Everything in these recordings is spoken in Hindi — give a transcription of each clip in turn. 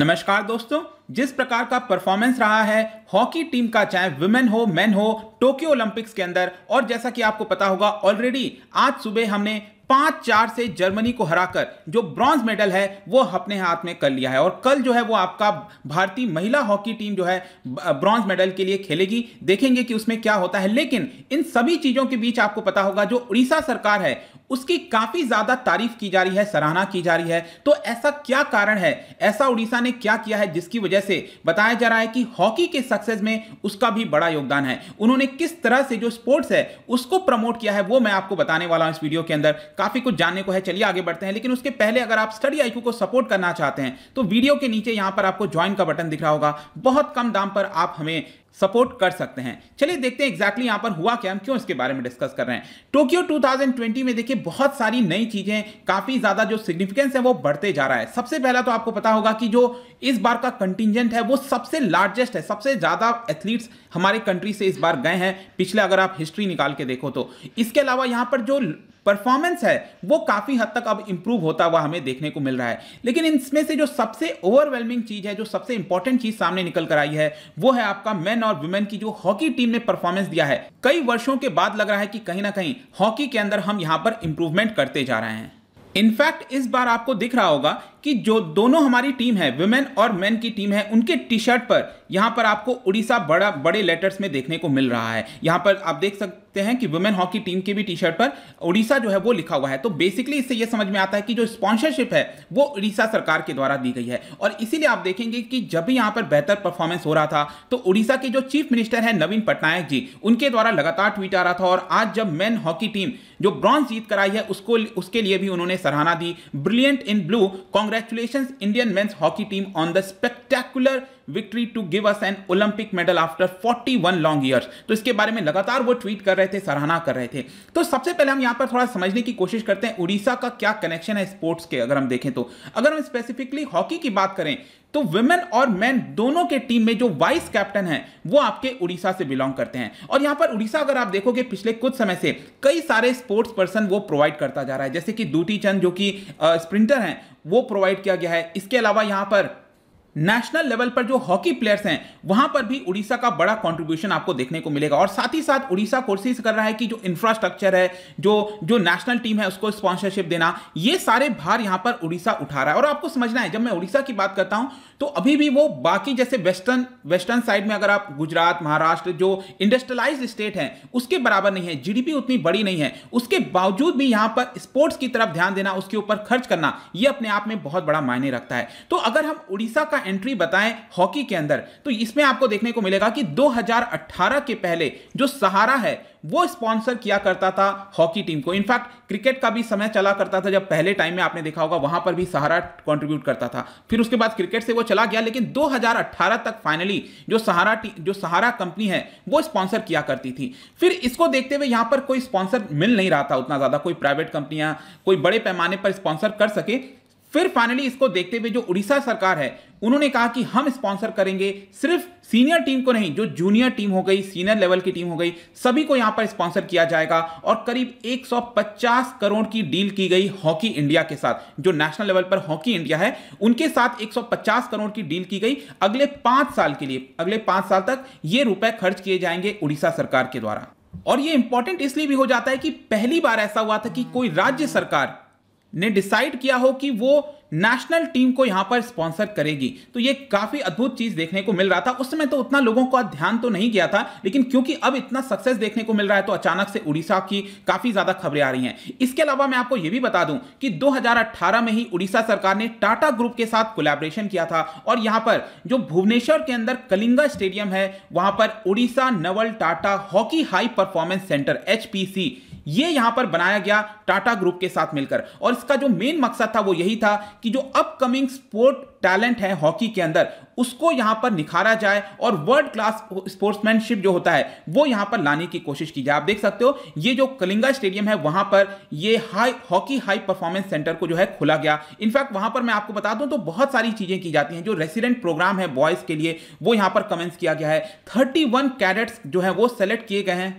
नमस्कार दोस्तों जिस प्रकार का परफॉर्मेंस रहा है हॉकी टीम का चाहे वुमेन हो मेन हो टोक्यो ओलंपिक्स के अंदर और जैसा कि आपको पता होगा ऑलरेडी आज सुबह हमने पांच चार से जर्मनी को हराकर जो ब्रॉन्ज मेडल है वो अपने हाथ में कर लिया है और कल जो है वो आपका भारतीय महिला हॉकी टीम जो है ब्रॉन्ज मेडल के लिए खेलेगी देखेंगे कि उसमें क्या होता है लेकिन इन सभी चीजों के बीच आपको पता होगा जो उड़ीसा सरकार है उसकी काफी ज्यादा तारीफ की जा रही है सराहना की जा रही है तो ऐसा क्या कारण है ऐसा उड़ीसा ने क्या किया है जिसकी वजह से बताया जा रहा है कि हॉकी के सक्सेस में उसका भी बड़ा योगदान है उन्होंने किस तरह से जो स्पोर्ट्स है उसको प्रमोट किया है वो मैं आपको बताने वाला हूं इस वीडियो के अंदर काफी कुछ जानने को है चलिए आगे बढ़ते हैं लेकिन उसके पहले अगर आप स्टडी आईक्यू को सपोर्ट करना चाहते हैं तो वीडियो के नीचे यहां पर आपको ज्वाइन का बटन दिख रहा होगा बहुत कम दाम पर आप हमें सपोर्ट कर सकते हैं चलिए देखते हैं एग्जैक्टली यहां पर हुआ क्या हम क्यों इसके बारे में डिस्कस कर रहे हैं टोक्यो 2020 में देखिए बहुत सारी नई चीजें काफी ज्यादा जो सिग्निफिकेंस है वो बढ़ते जा रहा है सबसे पहला तो आपको पता होगा कि जो इस बार का कंटिजेंट है वो सबसे लार्जेस्ट है सबसे ज्यादा एथलीट्स हमारे कंट्री से इस बार गए हैं पिछले अगर आप हिस्ट्री निकाल के देखो तो इसके अलावा यहां पर जो परफॉर्मेंस है वो काफ़ी हद तक अब इंप्रूव होता हुआ हमें देखने को मिल रहा है लेकिन इसमें से जो सबसे ओवरवेलमिंग चीज़ है जो सबसे इंपॉर्टेंट चीज़ सामने निकल कर आई है वो है आपका मेन और वुमेन की जो हॉकी टीम ने परफॉर्मेंस दिया है कई वर्षों के बाद लग रहा है कि कहीं ना कहीं हॉकी के अंदर हम यहां पर इंप्रूवमेंट करते जा रहे हैं इनफैक्ट इस बार आपको दिख रहा होगा कि जो दोनों हमारी टीम है वुमेन और मेन की टीम है उनके टी शर्ट पर यहां पर आपको उड़ीसा बड़ा बड़े लेटर्स में देखने को मिल रहा है यहां पर आप देख सकते सकते हैं कि वुमेन हॉकी टीम के भी टी शर्ट पर उड़ीसा जो है वो लिखा हुआ है तो बेसिकली इससे ये समझ में आता है कि जो स्पॉन्सरशिप है वो उड़ीसा सरकार के द्वारा दी गई है और इसीलिए आप देखेंगे कि जब भी यहाँ पर बेहतर परफॉर्मेंस हो रहा था तो उड़ीसा के जो चीफ मिनिस्टर है नवीन पटनायक जी उनके द्वारा लगातार ट्वीट आ रहा था और आज जब मेन हॉकी टीम जो ब्रॉन्ज जीत कराई है उसको उसके लिए भी उन्होंने सराहना दी brilliant in blue congratulation Indian men's hockey team on the spectacular victory to give us an Olympic medal after 41 long years तो इसके बारे में लगातार वो ट्वीट कर रहे थे सराहना कर रहे थे तो सबसे पहले हम यहाँ पर थोड़ा समझने की कोशिश करते हैं उड़ीसा का क्या कनेक्शन है स्पोर्ट्स के अगर हम देखें तो अगर हम स्पेसिफिकली हॉकी की बात करें तो वुमेन और मैन दोनों के टीम में जो वाइस कैप्टन है वो आपके उड़ीसा से बिलोंग करते हैं और यहाँ पर उड़ीसा अगर आप देखोगे पिछले कुछ समय से कई सारे स्पोर्ट्स पर्सन वो प्रोवाइड करता जा रहा है जैसे कि दूटी चंद जो कि स्प्रिंटर हैं वो प्रोवाइड किया गया है इसके अलावा यहाँ पर नेशनल लेवल पर जो हॉकी प्लेयर्स हैं वहां पर भी उड़ीसा का बड़ा कंट्रीब्यूशन आपको देखने को मिलेगा और साथ ही साथ उड़ीसा कोशिश कर रहा है कि जो इंफ्रास्ट्रक्चर है जो जो नेशनल टीम है उसको स्पॉन्सरशिप देना ये सारे भार यहां पर उड़ीसा उठा रहा है और आपको समझना है जब मैं उड़ीसा की बात करता हूं तो अभी भी वो बाकी जैसे वेस्टर्न वेस्टर्न साइड में अगर आप गुजरात महाराष्ट्र जो इंडस्ट्रियलाइज स्टेट है उसके बराबर नहीं है जीडीपी उतनी बड़ी नहीं है उसके बावजूद भी यहां पर स्पोर्ट्स की तरफ ध्यान देना उसके ऊपर खर्च करना यह अपने आप में बहुत बड़ा मायने रखता है तो अगर हम उड़ीसा का का एंट्री बताएं हॉकी के अंदर तो इसमें आपको देखने को मिलेगा कि 2018 के पहले जो सहारा है वो स्पॉन्सर किया करता था हॉकी टीम को इनफैक्ट क्रिकेट का भी समय चला करता था जब पहले टाइम में आपने देखा होगा वहां पर भी सहारा कंट्रीब्यूट करता था फिर उसके बाद क्रिकेट से वो चला गया लेकिन 2018 तक फाइनली जो सहारा जो सहारा कंपनी है वो स्पॉन्सर किया करती थी फिर इसको देखते हुए यहां पर कोई स्पॉन्सर मिल नहीं रहा था उतना ज्यादा कोई प्राइवेट कंपनियां कोई बड़े पैमाने पर स्पॉन्सर कर सके फिर फाइनली इसको देखते हुए जो उड़ीसा सरकार है उन्होंने कहा कि हम स्पॉन्सर करेंगे सिर्फ सीनियर टीम को नहीं जो जूनियर टीम हो गई सीनियर लेवल की टीम हो गई सभी को यहां पर स्पॉन्सर किया जाएगा और करीब 150 करोड़ की डील की गई हॉकी इंडिया के साथ जो नेशनल लेवल पर हॉकी इंडिया है उनके साथ 150 करोड़ की डील की गई अगले पांच साल के लिए अगले पांच साल तक ये रुपए खर्च किए जाएंगे उड़ीसा सरकार के द्वारा और ये इंपॉर्टेंट इसलिए भी हो जाता है कि पहली बार ऐसा हुआ था कि कोई राज्य सरकार ने डिसाइड किया हो कि वो नेशनल टीम को यहां पर स्पॉन्सर करेगी तो ये काफी अद्भुत चीज देखने को मिल रहा था उस समय तो उतना लोगों का ध्यान तो नहीं गया था लेकिन क्योंकि अब इतना सक्सेस देखने को मिल रहा है तो अचानक से उड़ीसा की काफी ज्यादा खबरें आ रही हैं इसके अलावा मैं आपको यह भी बता दूं कि 2018 में ही उड़ीसा सरकार ने टाटा ग्रुप के साथ कोलेबरेशन किया था और यहां पर जो भुवनेश्वर के अंदर कलिंगा स्टेडियम है वहां पर Odisha Naval Tata hockey high performance centre H ये यहां पर बनाया गया टाटा ग्रुप के साथ मिलकर और इसका जो मेन मकसद था वो यही था कि जो अपकमिंग स्पोर्ट टैलेंट है हॉकी के अंदर उसको यहां पर निखारा जाए और वर्ल्ड क्लास स्पोर्ट्समैनशिप जो होता है वो यहां पर लाने की कोशिश की जाए आप देख सकते हो ये जो कलिंगा स्टेडियम है वहां पर ये high hockey high performance centre को जो है खोला गया इनफैक्ट वहां पर मैं आपको बता दूं तो बहुत सारी चीजें की जाती हैं जो रेसिडेंट प्रोग्राम है बॉयज के लिए वो यहां पर कमेंस किया गया है थर्टी कैडेट्स जो है वो सेलेक्ट किए गए हैं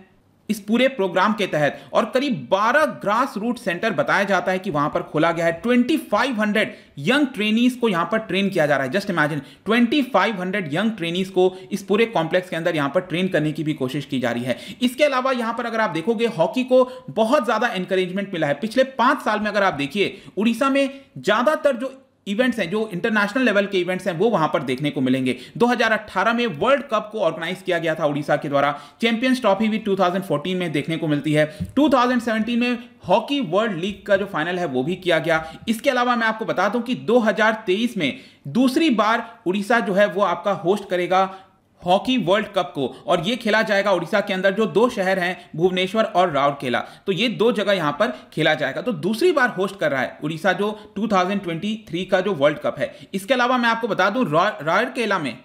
इस पूरे प्रोग्राम के तहत और करीब 12 ग्रास रूट सेंटर बताया जाता है कि वहां पर खोला गया है 2500 यंग ट्रेनीज को यहां पर ट्रेन किया जा रहा है जस्ट इमेजिन 2500 यंग ट्रेनीज को इस पूरे कॉम्प्लेक्स के अंदर यहां पर ट्रेन करने की भी कोशिश की जा रही है इसके अलावा यहां पर अगर आप देखोगे हॉकी को बहुत ज्यादा एनकरेजमेंट मिला है पिछले पांच साल में अगर आप देखिए उड़ीसा में ज्यादातर जो इवेंट्स हैं जो इंटरनेशनल लेवल के इवेंट्स हैं वो वहां पर देखने को मिलेंगे 2018 में वर्ल्ड कप को ऑर्गेनाइज किया गया था उड़ीसा के द्वारा चैंपियंस ट्रॉफी भी 2014 में देखने को मिलती है 2017 में हॉकी वर्ल्ड लीग का जो फाइनल है वो भी किया गया इसके अलावा मैं आपको बता दूं कि 2023 में दूसरी बार उड़ीसा जो है वो आपका होस्ट करेगा हॉकी वर्ल्ड कप को और ये खेला जाएगा उड़ीसा के अंदर जो दो शहर हैं भुवनेश्वर और राउरकेला तो ये दो जगह यहाँ पर खेला जाएगा तो दूसरी बार होस्ट कर रहा है उड़ीसा जो 2023 का जो वर्ल्ड कप है इसके अलावा मैं आपको बता दूं राउरकेला में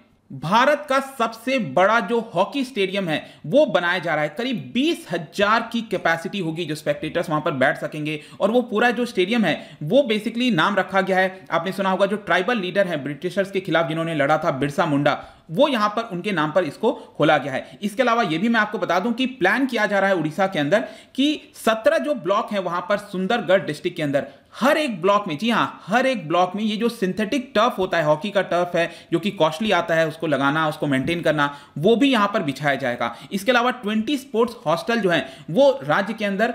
भारत का सबसे बड़ा जो हॉकी स्टेडियम है वो बनाया जा रहा है करीब बीस हजार की कैपेसिटी होगी जो स्पेक्टेटर्स वहां पर बैठ सकेंगे और वो पूरा जो स्टेडियम है वो बेसिकली नाम रखा गया है आपने सुना होगा जो ट्राइबल लीडर हैं ब्रिटिशर्स के खिलाफ जिन्होंने लड़ा था बिरसा मुंडा वो यहां पर उनके नाम पर इसको खोला गया है इसके अलावा यह भी मैं आपको बता दूं कि प्लान किया जा रहा है उड़ीसा के अंदर कि सत्रह जो ब्लॉक है वहां पर सुंदरगढ़ डिस्ट्रिक्ट के अंदर हर एक ब्लॉक में जी हाँ हर एक ब्लॉक में ये जो सिंथेटिक टर्फ होता है हॉकी का टर्फ है जो कि कॉस्टली आता है उसको लगाना उसको मेंटेन करना वो भी यहाँ पर बिछाया जाएगा इसके अलावा 20 स्पोर्ट्स हॉस्टल जो हैं वो राज्य के अंदर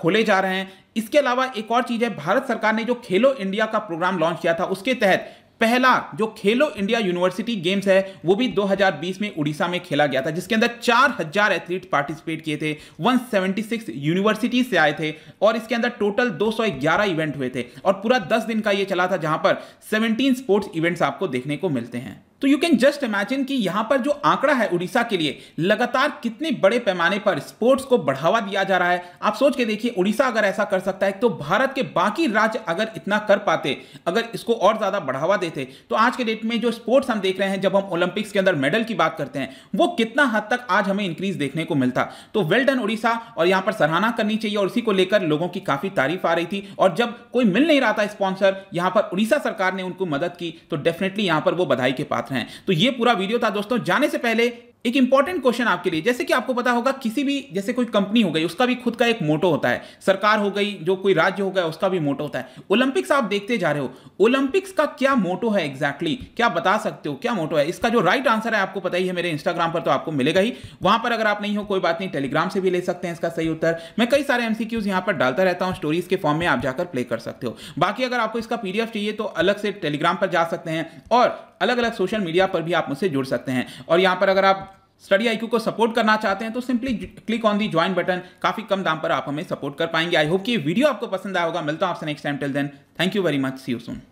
खोले जा रहे हैं इसके अलावा एक और चीज़ है भारत सरकार ने जो खेलो इंडिया का प्रोग्राम लॉन्च किया था उसके तहत पहला जो खेलो इंडिया यूनिवर्सिटी गेम्स है वो भी 2020 में उड़ीसा में खेला गया था जिसके अंदर 4000 एथलीट पार्टिसिपेट किए थे 176 यूनिवर्सिटी से आए थे और इसके अंदर टोटल 211 इवेंट हुए थे और पूरा 10 दिन का ये चला था जहां पर 17 स्पोर्ट्स इवेंट्स आपको देखने को मिलते हैं तो यू कैन जस्ट इमेजिन कि यहां पर जो आंकड़ा है उड़ीसा के लिए लगातार कितने बड़े पैमाने पर स्पोर्ट्स को बढ़ावा दिया जा रहा है आप सोच के देखिए उड़ीसा अगर ऐसा कर सकता है तो भारत के बाकी राज्य अगर इतना कर पाते अगर इसको और ज़्यादा बढ़ावा देते तो आज के डेट में जो स्पोर्ट्स हम देख रहे हैं जब हम ओलंपिक्स के अंदर मेडल की बात करते हैं वो कितना हद तक आज हमें इंक्रीज देखने को मिलता तो वेल डन उड़ीसा और यहां पर सराहना करनी चाहिए और इसी को लेकर लोगों की काफ़ी तारीफ आ रही थी और जब कोई मिल नहीं रहा था स्पॉन्सर यहां पर उड़ीसा सरकार ने उनको मदद की तो डेफिनेटली यहां पर वो बधाई के पात्र प्राप्त हैं तो ये पूरा वीडियो था दोस्तों जाने से पहले एक इंपॉर्टेंट क्वेश्चन आपके लिए जैसे कि आपको पता होगा किसी भी जैसे कोई कंपनी हो गई उसका भी खुद का एक मोटो होता है सरकार हो गई जो कोई राज्य हो गया उसका भी मोटो होता है ओलंपिक्स आप देखते जा रहे हो ओलंपिक्स का क्या मोटो है एग्जैक्टली exactly? क्या बता सकते हो क्या मोटो है इसका जो राइट right आंसर है आपको पता ही है मेरे इंस्टाग्राम पर तो आपको मिलेगा ही वहां पर अगर आप नहीं हो कोई बात नहीं टेलीग्राम से भी ले सकते हैं इसका सही उत्तर मैं कई सारे एमसीक्यूज यहां पर डालता रहता हूं स्टोरीज के फॉर्म में आप जाकर प्ले कर सकते हो बाकी अगर आपको इसका पीडीएफ चाहिए तो अलग से टेलीग्राम पर जा सकते हैं और अलग अलग सोशल मीडिया पर भी आप मुझसे जुड़ सकते हैं और यहाँ पर अगर आप स्टडी आई को सपोर्ट करना चाहते हैं तो simply click on the join button काफी कम दाम पर आप हमें सपोर्ट कर पाएंगे आई होप कि वीडियो आपको पसंद आया होगा मिलता हूं आपसे next time till then thank you very much see you soon